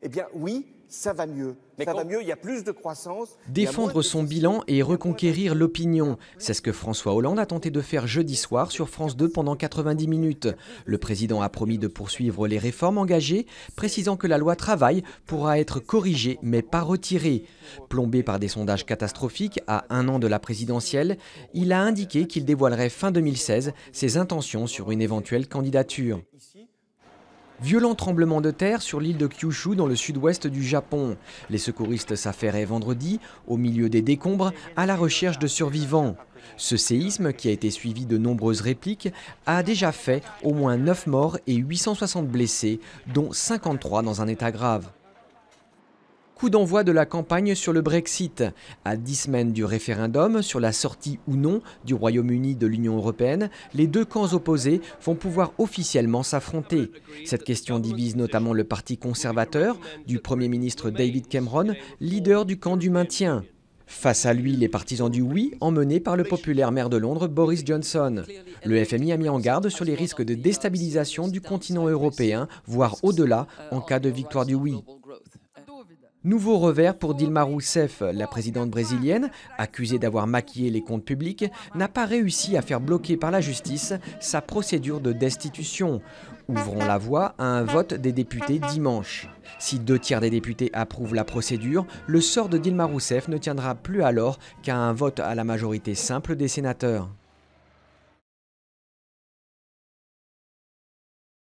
Eh bien oui, ça va mieux. Mais ça va mieux, il y a plus de croissance. Défendre son bilan et reconquérir l'opinion, c'est ce que François Hollande a tenté de faire jeudi soir sur France 2 pendant 90 minutes. Le président a promis de poursuivre les réformes engagées, précisant que la loi travail pourra être corrigée mais pas retirée. Plombé par des sondages catastrophiques à un an de la présidentielle, il a indiqué qu'il dévoilerait fin 2016 ses intentions sur une éventuelle candidature. Violent tremblement de terre sur l'île de Kyushu dans le sud-ouest du Japon. Les secouristes s'affairaient vendredi, au milieu des décombres, à la recherche de survivants. Ce séisme, qui a été suivi de nombreuses répliques, a déjà fait au moins 9 morts et 860 blessés, dont 53 dans un état grave coup d'envoi de la campagne sur le Brexit. À dix semaines du référendum sur la sortie ou non du Royaume-Uni de l'Union européenne, les deux camps opposés vont pouvoir officiellement s'affronter. Cette question divise notamment le parti conservateur du Premier ministre David Cameron, leader du camp du maintien. Face à lui, les partisans du oui, emmenés par le populaire maire de Londres Boris Johnson. Le FMI a mis en garde sur les risques de déstabilisation du continent européen, voire au-delà, en cas de victoire du oui. Nouveau revers pour Dilma Rousseff, la présidente brésilienne, accusée d'avoir maquillé les comptes publics, n'a pas réussi à faire bloquer par la justice sa procédure de destitution, ouvrant la voie à un vote des députés dimanche. Si deux tiers des députés approuvent la procédure, le sort de Dilma Rousseff ne tiendra plus alors qu'à un vote à la majorité simple des sénateurs.